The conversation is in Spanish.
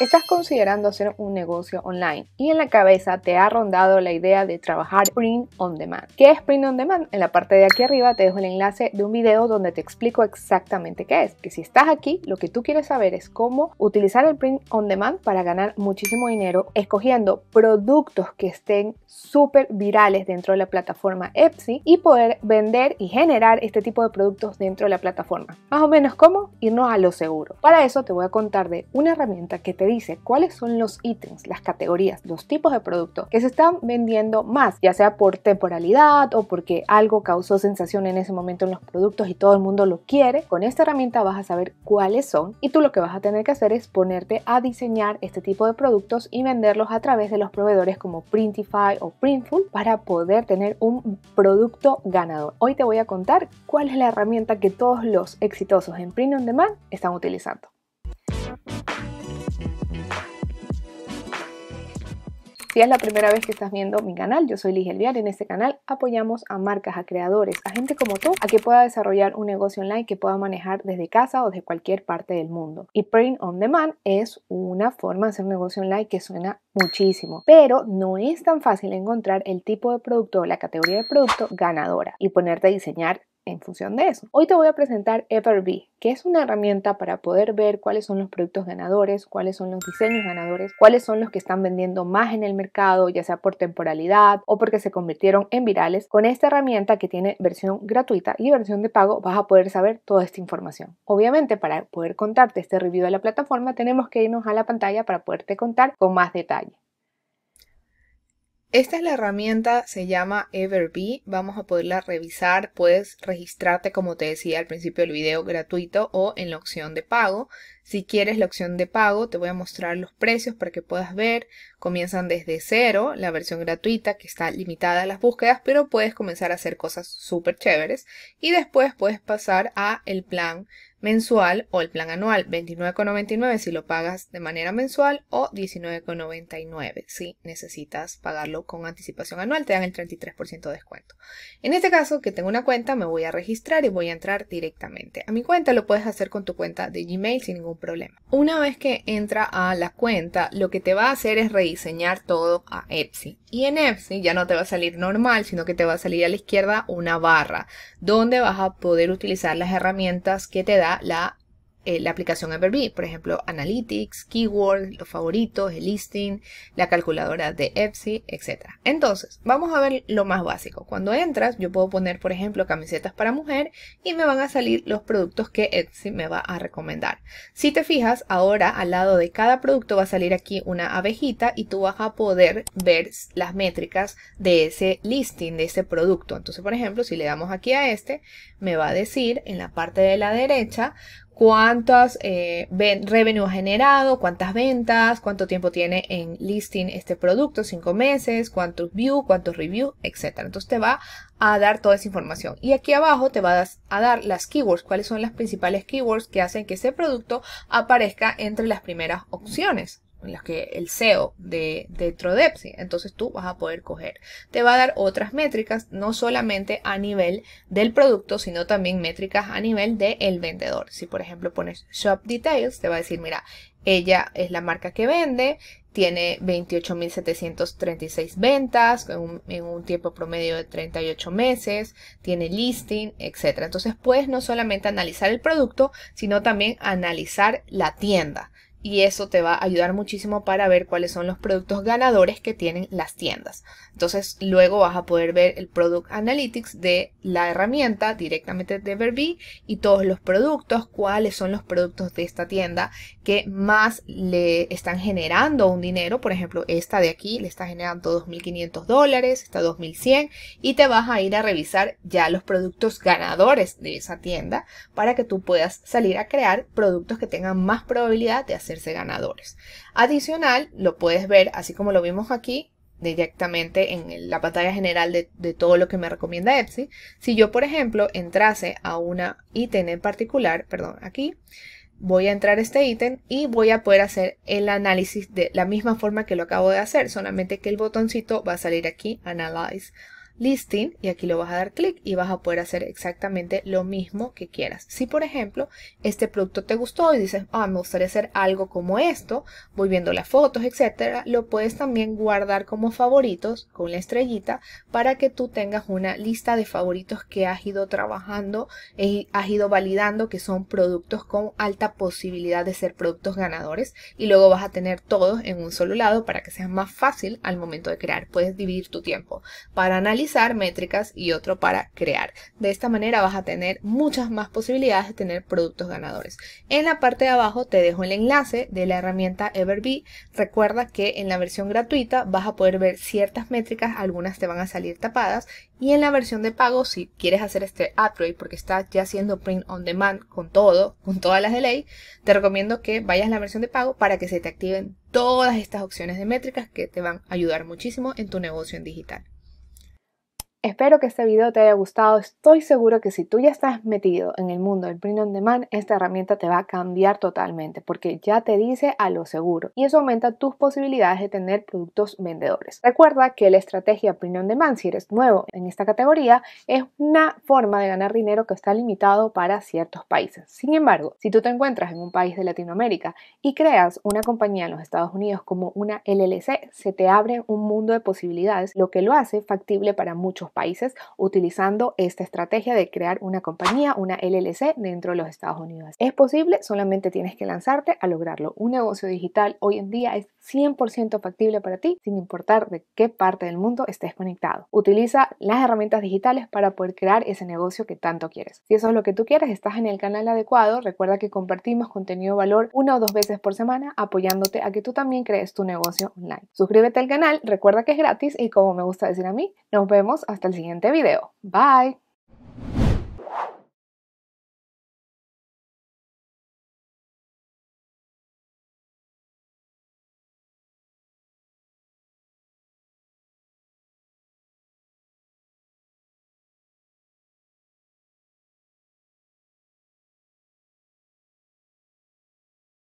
Estás considerando hacer un negocio online y en la cabeza te ha rondado la idea de trabajar print on demand. ¿Qué es print on demand? En la parte de aquí arriba te dejo el enlace de un video donde te explico exactamente qué es. Que si estás aquí, lo que tú quieres saber es cómo utilizar el print on demand para ganar muchísimo dinero escogiendo productos que estén súper virales dentro de la plataforma Etsy y poder vender y generar este tipo de productos dentro de la plataforma. Más o menos cómo irnos a lo seguro. Para eso te voy a contar de una herramienta que te dice cuáles son los ítems, las categorías, los tipos de productos que se están vendiendo más, ya sea por temporalidad o porque algo causó sensación en ese momento en los productos y todo el mundo lo quiere. Con esta herramienta vas a saber cuáles son y tú lo que vas a tener que hacer es ponerte a diseñar este tipo de productos y venderlos a través de los proveedores como Printify o Printful para poder tener un producto ganador. Hoy te voy a contar cuál es la herramienta que todos los exitosos en Print on Demand están utilizando. Si es la primera vez que estás viendo mi canal, yo soy Ligia Elviar. En este canal apoyamos a marcas, a creadores, a gente como tú, a que pueda desarrollar un negocio online que pueda manejar desde casa o desde cualquier parte del mundo. Y Print on Demand es una forma de hacer un negocio online que suena muchísimo, pero no es tan fácil encontrar el tipo de producto o la categoría de producto ganadora y ponerte a diseñar en función de eso. Hoy te voy a presentar Everbee, que es una herramienta para poder ver cuáles son los productos ganadores, cuáles son los diseños ganadores, cuáles son los que están vendiendo más en el mercado, ya sea por temporalidad o porque se convirtieron en virales. Con esta herramienta que tiene versión gratuita y versión de pago vas a poder saber toda esta información. Obviamente para poder contarte este review de la plataforma tenemos que irnos a la pantalla para poderte contar con más detalle. Esta es la herramienta, se llama Everbee, vamos a poderla revisar, puedes registrarte como te decía al principio del video gratuito o en la opción de pago. Si quieres la opción de pago, te voy a mostrar los precios para que puedas ver. Comienzan desde cero, la versión gratuita que está limitada a las búsquedas, pero puedes comenzar a hacer cosas súper chéveres. Y después puedes pasar a el plan mensual o el plan anual, 29,99 si lo pagas de manera mensual o 19,99 si necesitas pagarlo con anticipación anual, te dan el 33% de descuento. En este caso, que tengo una cuenta, me voy a registrar y voy a entrar directamente. A mi cuenta lo puedes hacer con tu cuenta de Gmail sin ningún problema. Una vez que entra a la cuenta, lo que te va a hacer es rediseñar todo a Etsy. Y en Etsy ya no te va a salir normal, sino que te va a salir a la izquierda una barra, donde vas a poder utilizar las herramientas que te da la eh, la aplicación Everbee, por ejemplo, Analytics, Keyword, los favoritos, el listing, la calculadora de Etsy, etc. Entonces, vamos a ver lo más básico. Cuando entras, yo puedo poner, por ejemplo, camisetas para mujer y me van a salir los productos que Etsy me va a recomendar. Si te fijas, ahora al lado de cada producto va a salir aquí una abejita y tú vas a poder ver las métricas de ese listing, de ese producto. Entonces, por ejemplo, si le damos aquí a este, me va a decir en la parte de la derecha cuántas eh, revenue ha generado, cuántas ventas, cuánto tiempo tiene en listing este producto, cinco meses, cuántos views, cuántos reviews, etc. Entonces te va a dar toda esa información. Y aquí abajo te va a dar las keywords, cuáles son las principales keywords que hacen que ese producto aparezca entre las primeras opciones en las que el SEO de, de Entonces tú vas a poder coger. Te va a dar otras métricas, no solamente a nivel del producto, sino también métricas a nivel del vendedor. Si por ejemplo pones Shop Details, te va a decir, mira, ella es la marca que vende, tiene 28.736 ventas en un, en un, tiempo promedio de 38 meses, tiene listing, etc. Entonces puedes no solamente analizar el producto, sino también analizar la tienda y eso te va a ayudar muchísimo para ver cuáles son los productos ganadores que tienen las tiendas. Entonces luego vas a poder ver el Product Analytics de la herramienta directamente de Verbi y todos los productos, cuáles son los productos de esta tienda que más le están generando un dinero. Por ejemplo, esta de aquí le está generando 2.500 dólares, esta 2.100 y te vas a ir a revisar ya los productos ganadores de esa tienda para que tú puedas salir a crear productos que tengan más probabilidad de hacer ganadores. Adicional, lo puedes ver, así como lo vimos aquí, directamente en la pantalla general de, todo lo que me recomienda EPSI. Si yo, por ejemplo, entrase a una ítem en particular, perdón, aquí, voy a entrar este ítem y voy a poder hacer el análisis de la misma forma que lo acabo de hacer, solamente que el botoncito va a salir aquí, Analyze listing y aquí lo vas a dar clic y vas a poder hacer exactamente lo mismo que quieras. Si por ejemplo este producto te gustó y dices, ah, me gustaría hacer algo como esto, voy viendo las fotos, etcétera, lo puedes también guardar como favoritos con la estrellita para que tú tengas una lista de favoritos que has ido trabajando y e has ido validando que son productos con alta posibilidad de ser productos ganadores y luego vas a tener todos en un solo lado para que sea más fácil al momento de crear. Puedes dividir tu tiempo para analizar métricas y otro para crear. De esta manera vas a tener muchas más posibilidades de tener productos ganadores. En la parte de abajo te dejo el enlace de la herramienta Everbee. Recuerda que en la versión gratuita vas a poder ver ciertas métricas, algunas te van a salir tapadas y en la versión de pago si quieres hacer este upgrade porque está ya haciendo print on demand con todo, con todas las de ley, te recomiendo que vayas a la versión de pago para que se te activen todas estas opciones de métricas que te van a ayudar muchísimo en tu negocio en digital. Espero que este video te haya gustado. Estoy seguro que si tú ya estás metido en el mundo del print on demand, esta herramienta te va a cambiar totalmente porque ya te dice a lo seguro y eso aumenta tus posibilidades de tener productos vendedores. Recuerda que la estrategia print on demand, si eres nuevo en esta categoría, es una forma de ganar dinero que está limitado para ciertos países. Sin embargo, si tú te encuentras en un país de Latinoamérica y creas una compañía en los Estados Unidos como una LLC, se te abre un mundo de posibilidades, lo que lo hace factible para muchos países países utilizando esta estrategia de crear una compañía, una LLC dentro de los Estados Unidos. Es posible, solamente tienes que lanzarte a lograrlo. Un negocio digital hoy en día es 100% factible para ti, sin importar de qué parte del mundo estés conectado. Utiliza las herramientas digitales para poder crear ese negocio que tanto quieres. Si eso es lo que tú quieres, estás en el canal adecuado. Recuerda que compartimos contenido de valor una o dos veces por semana, apoyándote a que tú también crees tu negocio online. Suscríbete al canal, recuerda que es gratis y como me gusta decir a mí, nos vemos hasta hasta el siguiente video. Bye.